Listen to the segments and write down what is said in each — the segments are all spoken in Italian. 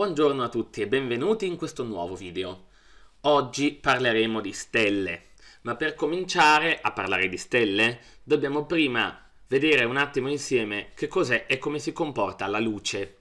Buongiorno a tutti e benvenuti in questo nuovo video. Oggi parleremo di stelle, ma per cominciare a parlare di stelle dobbiamo prima vedere un attimo insieme che cos'è e come si comporta la luce.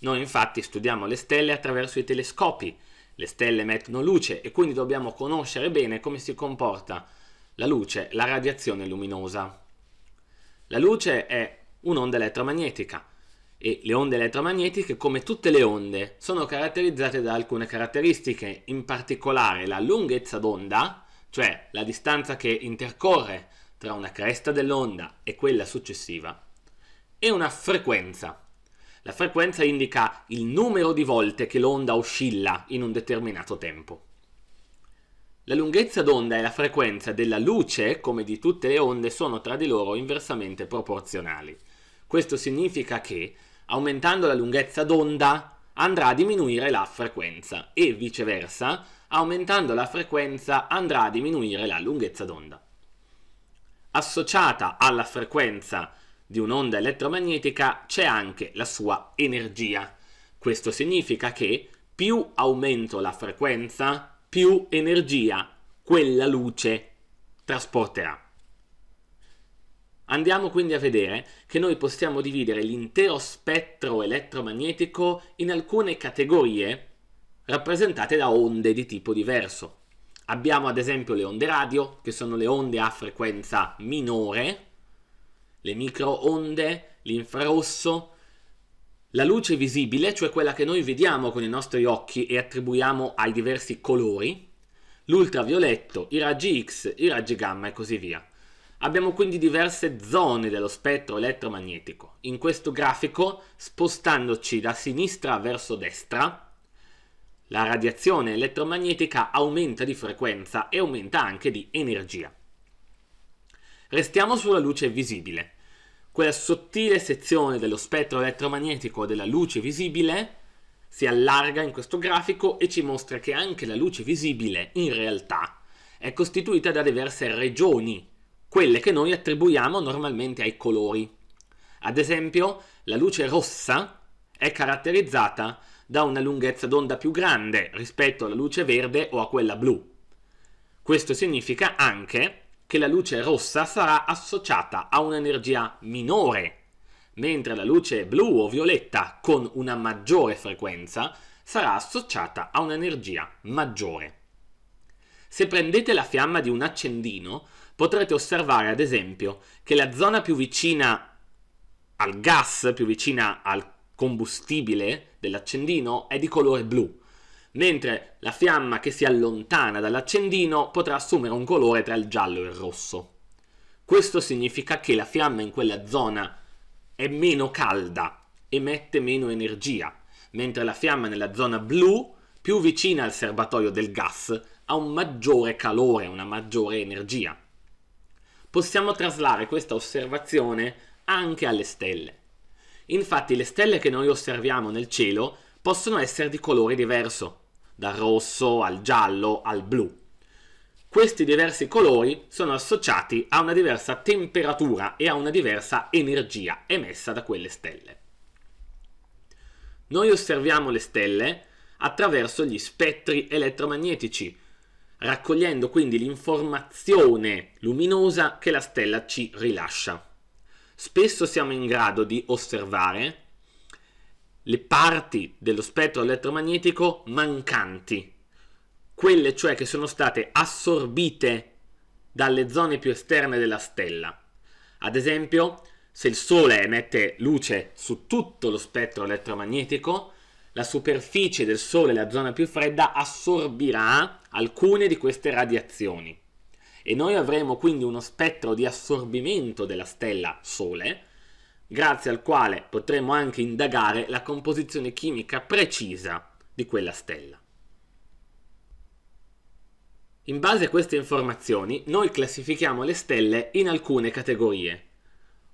Noi infatti studiamo le stelle attraverso i telescopi, le stelle emettono luce e quindi dobbiamo conoscere bene come si comporta la luce, la radiazione luminosa. La luce è un'onda elettromagnetica, e le onde elettromagnetiche, come tutte le onde, sono caratterizzate da alcune caratteristiche, in particolare la lunghezza d'onda, cioè la distanza che intercorre tra una cresta dell'onda e quella successiva, e una frequenza. La frequenza indica il numero di volte che l'onda oscilla in un determinato tempo. La lunghezza d'onda e la frequenza della luce, come di tutte le onde, sono tra di loro inversamente proporzionali. Questo significa che aumentando la lunghezza d'onda andrà a diminuire la frequenza e viceversa, aumentando la frequenza andrà a diminuire la lunghezza d'onda. Associata alla frequenza di un'onda elettromagnetica c'è anche la sua energia. Questo significa che più aumento la frequenza, più energia quella luce trasporterà. Andiamo quindi a vedere che noi possiamo dividere l'intero spettro elettromagnetico in alcune categorie rappresentate da onde di tipo diverso. Abbiamo ad esempio le onde radio, che sono le onde a frequenza minore, le microonde, l'infrarosso, la luce visibile, cioè quella che noi vediamo con i nostri occhi e attribuiamo ai diversi colori, l'ultravioletto, i raggi X, i raggi gamma e così via. Abbiamo quindi diverse zone dello spettro elettromagnetico. In questo grafico, spostandoci da sinistra verso destra, la radiazione elettromagnetica aumenta di frequenza e aumenta anche di energia. Restiamo sulla luce visibile. Quella sottile sezione dello spettro elettromagnetico della luce visibile si allarga in questo grafico e ci mostra che anche la luce visibile in realtà è costituita da diverse regioni quelle che noi attribuiamo normalmente ai colori. Ad esempio, la luce rossa è caratterizzata da una lunghezza d'onda più grande rispetto alla luce verde o a quella blu. Questo significa anche che la luce rossa sarà associata a un'energia minore, mentre la luce blu o violetta con una maggiore frequenza sarà associata a un'energia maggiore. Se prendete la fiamma di un accendino, potrete osservare ad esempio che la zona più vicina al gas, più vicina al combustibile dell'accendino, è di colore blu, mentre la fiamma che si allontana dall'accendino potrà assumere un colore tra il giallo e il rosso. Questo significa che la fiamma in quella zona è meno calda, emette meno energia, mentre la fiamma nella zona blu, più vicina al serbatoio del gas, ha un maggiore calore, una maggiore energia. Possiamo traslare questa osservazione anche alle stelle. Infatti le stelle che noi osserviamo nel cielo possono essere di colore diverso, dal rosso al giallo al blu. Questi diversi colori sono associati a una diversa temperatura e a una diversa energia emessa da quelle stelle. Noi osserviamo le stelle attraverso gli spettri elettromagnetici raccogliendo quindi l'informazione luminosa che la stella ci rilascia. Spesso siamo in grado di osservare le parti dello spettro elettromagnetico mancanti, quelle cioè che sono state assorbite dalle zone più esterne della stella. Ad esempio, se il Sole emette luce su tutto lo spettro elettromagnetico, la superficie del Sole, la zona più fredda, assorbirà alcune di queste radiazioni. E noi avremo quindi uno spettro di assorbimento della stella Sole, grazie al quale potremo anche indagare la composizione chimica precisa di quella stella. In base a queste informazioni, noi classifichiamo le stelle in alcune categorie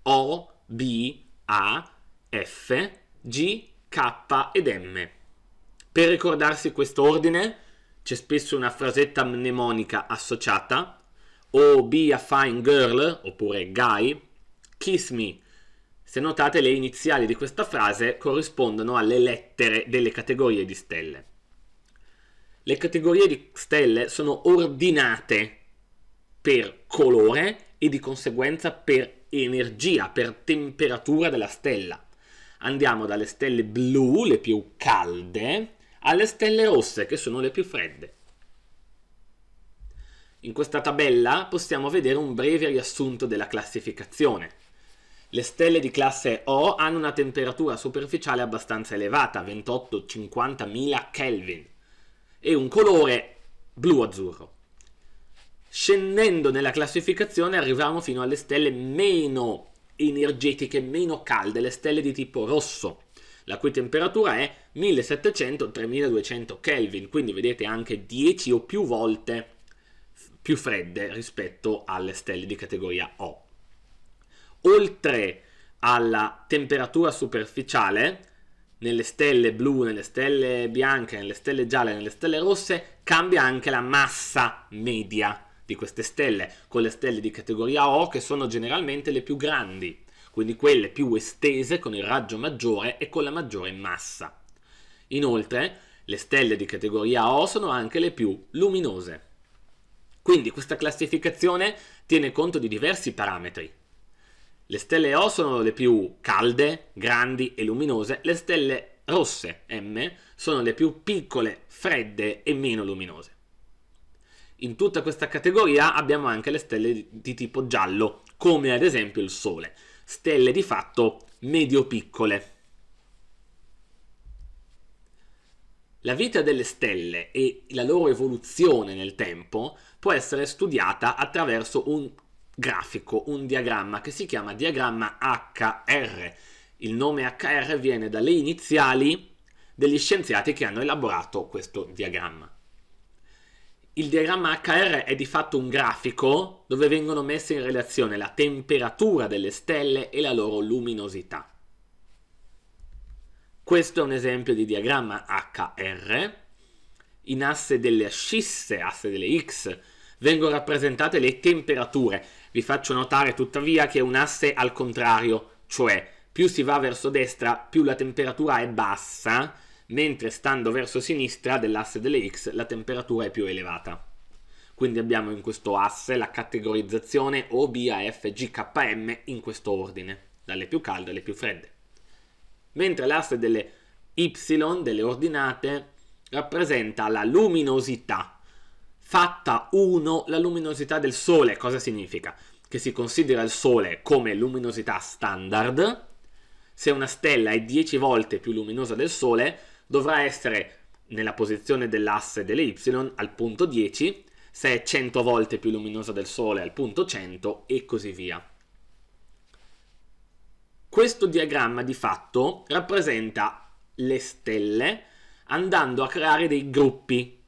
O, B, A, F, G K ed M. Per ricordarsi questo ordine c'è spesso una frasetta mnemonica associata, o be a fine girl, oppure guy, kiss me. Se notate le iniziali di questa frase corrispondono alle lettere delle categorie di stelle. Le categorie di stelle sono ordinate per colore e di conseguenza per energia, per temperatura della stella. Andiamo dalle stelle blu, le più calde, alle stelle rosse, che sono le più fredde. In questa tabella possiamo vedere un breve riassunto della classificazione. Le stelle di classe O hanno una temperatura superficiale abbastanza elevata, 28 50000 Kelvin, e un colore blu-azzurro. Scendendo nella classificazione arriviamo fino alle stelle meno energetiche meno calde, le stelle di tipo rosso, la cui temperatura è 1700-3200 Kelvin, quindi vedete anche 10 o più volte più fredde rispetto alle stelle di categoria O. Oltre alla temperatura superficiale, nelle stelle blu, nelle stelle bianche, nelle stelle gialle, nelle stelle rosse, cambia anche la massa media di queste stelle con le stelle di categoria O che sono generalmente le più grandi, quindi quelle più estese con il raggio maggiore e con la maggiore massa. Inoltre, le stelle di categoria O sono anche le più luminose. Quindi questa classificazione tiene conto di diversi parametri. Le stelle O sono le più calde, grandi e luminose, le stelle rosse M sono le più piccole, fredde e meno luminose. In tutta questa categoria abbiamo anche le stelle di, tipo giallo, come ad esempio il Sole, stelle di fatto medio-piccole. La vita delle stelle e la loro evoluzione nel tempo può essere studiata attraverso un grafico, un diagramma che si chiama diagramma HR. Il nome HR viene dalle iniziali degli scienziati che hanno elaborato questo diagramma il diagramma HR è di fatto un grafico dove vengono messe in relazione la temperatura delle stelle e la loro luminosità. Questo è un esempio di diagramma HR. In asse delle ascisse, asse delle X, vengono rappresentate le temperature. Vi faccio notare tuttavia che è un asse al contrario, cioè più si va verso destra, più la temperatura è bassa, mentre stando verso sinistra dell'asse delle x la temperatura è più elevata. Quindi abbiamo in questo asse la categorizzazione O, B, A, F, G, K, M in questo ordine, dalle più calde alle più fredde. Mentre l'asse delle y, delle ordinate, rappresenta la luminosità. Fatta 1, la luminosità del Sole, cosa significa? Che si considera il Sole come luminosità standard, se una stella è 10 volte più luminosa del Sole, dovrà essere nella posizione dell'asse delle y al punto 10, se è 100 volte più luminosa del Sole al punto 100 e così via. Questo diagramma di fatto rappresenta le stelle andando a creare dei gruppi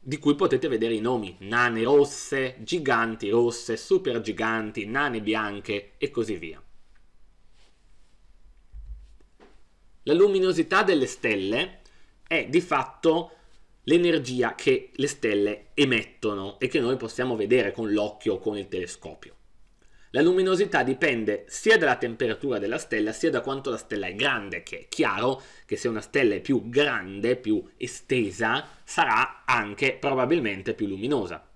di cui potete vedere i nomi, nane rosse, giganti rosse, supergiganti, nane bianche e così via. La luminosità delle stelle è di fatto l'energia che le stelle emettono e che noi possiamo vedere con l'occhio o con il telescopio. La luminosità dipende sia dalla temperatura della stella sia da quanto la stella è grande, che è chiaro che se una stella è più grande, più estesa, sarà anche probabilmente più luminosa.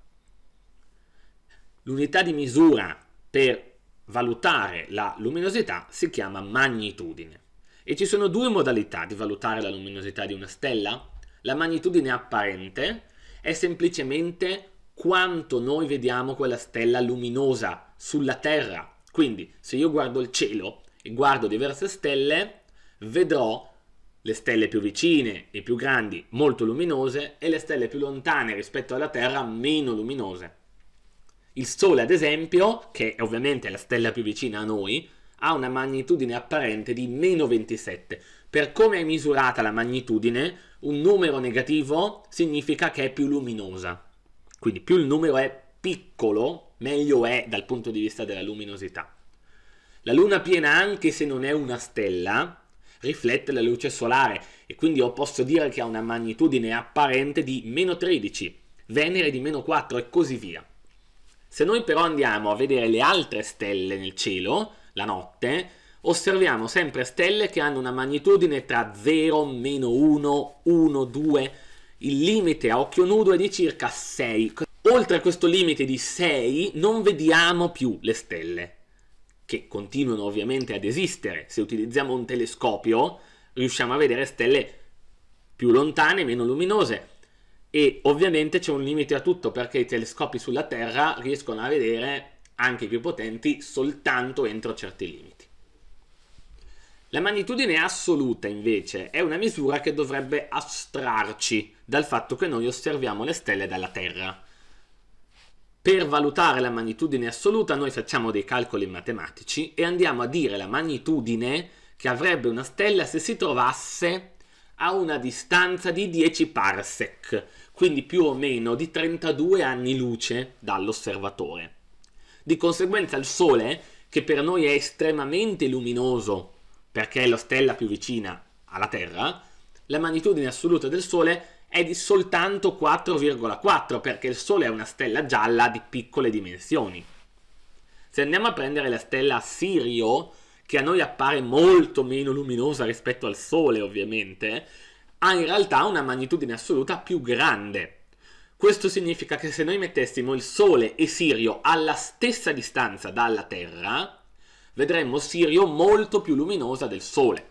L'unità di misura per valutare la luminosità si chiama magnitudine. E ci sono due modalità di valutare la luminosità di una stella. La magnitudine apparente è semplicemente quanto noi vediamo quella stella luminosa sulla Terra. Quindi se io guardo il cielo e guardo diverse stelle, vedrò le stelle più vicine e più grandi molto luminose e le stelle più lontane rispetto alla Terra meno luminose. Il Sole, ad esempio, che è ovviamente la stella più vicina a noi, ha una magnitudine apparente di meno 27. Per come è misurata la magnitudine, un numero negativo significa che è più luminosa. Quindi più il numero è piccolo, meglio è dal punto di vista della luminosità. La luna piena, anche se non è una stella, riflette la luce solare e quindi io posso dire che ha una magnitudine apparente di meno 13, Venere di meno 4 e così via. Se noi però andiamo a vedere le altre stelle nel cielo, la notte, osserviamo sempre stelle che hanno una magnitudine tra 0, meno 1, 1, 2. Il limite a occhio nudo è di circa 6. Oltre a questo limite di 6 non vediamo più le stelle, che continuano ovviamente ad esistere. Se utilizziamo un telescopio riusciamo a vedere stelle più lontane, meno luminose. E ovviamente c'è un limite a tutto perché i telescopi sulla Terra riescono a vedere anche i più potenti, soltanto entro certi limiti. La magnitudine assoluta invece è una misura che dovrebbe astrarci dal fatto che noi osserviamo le stelle dalla Terra. Per valutare la magnitudine assoluta noi facciamo dei calcoli matematici e andiamo a dire la magnitudine che avrebbe una stella se si trovasse a una distanza di 10 parsec, quindi più o meno di 32 anni luce dall'osservatore. Di conseguenza il Sole, che per noi è estremamente luminoso, perché è la stella più vicina alla Terra, la magnitudine assoluta del Sole è di soltanto 4,4 perché il Sole è una stella gialla di piccole dimensioni. Se andiamo a prendere la stella Sirio, che a noi appare molto meno luminosa rispetto al Sole ovviamente, ha in realtà una magnitudine assoluta più grande, questo significa che se noi mettessimo il Sole e Sirio alla stessa distanza dalla Terra, vedremmo Sirio molto più luminosa del Sole.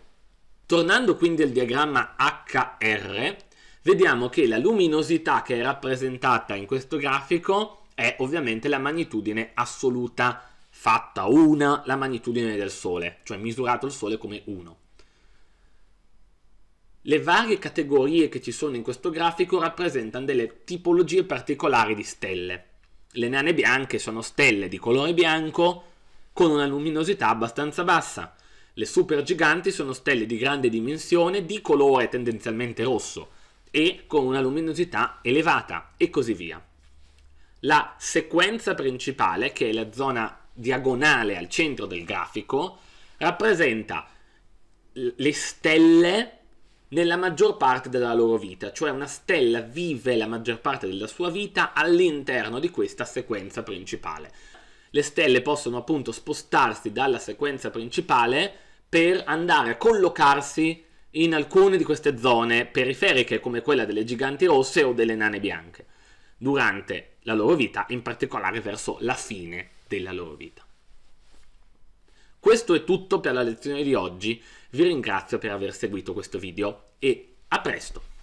Tornando quindi al diagramma HR, vediamo che la luminosità che è rappresentata in questo grafico è ovviamente la magnitudine assoluta, fatta una la magnitudine del Sole, cioè misurato il Sole come 1. Le varie categorie che ci sono in questo grafico rappresentano delle tipologie particolari di stelle. Le nane bianche sono stelle di colore bianco con una luminosità abbastanza bassa. Le supergiganti sono stelle di grande dimensione, di colore tendenzialmente rosso e con una luminosità elevata e così via. La sequenza principale, che è la zona diagonale al centro del grafico, rappresenta le stelle nella maggior parte della loro vita, cioè una stella vive la maggior parte della sua vita all'interno di questa sequenza principale. Le stelle possono appunto spostarsi dalla sequenza principale per andare a collocarsi in alcune di queste zone periferiche come quella delle giganti rosse o delle nane bianche durante la loro vita, in particolare verso la fine della loro vita. Questo è tutto per la lezione di oggi, vi ringrazio per aver seguito questo video e a presto!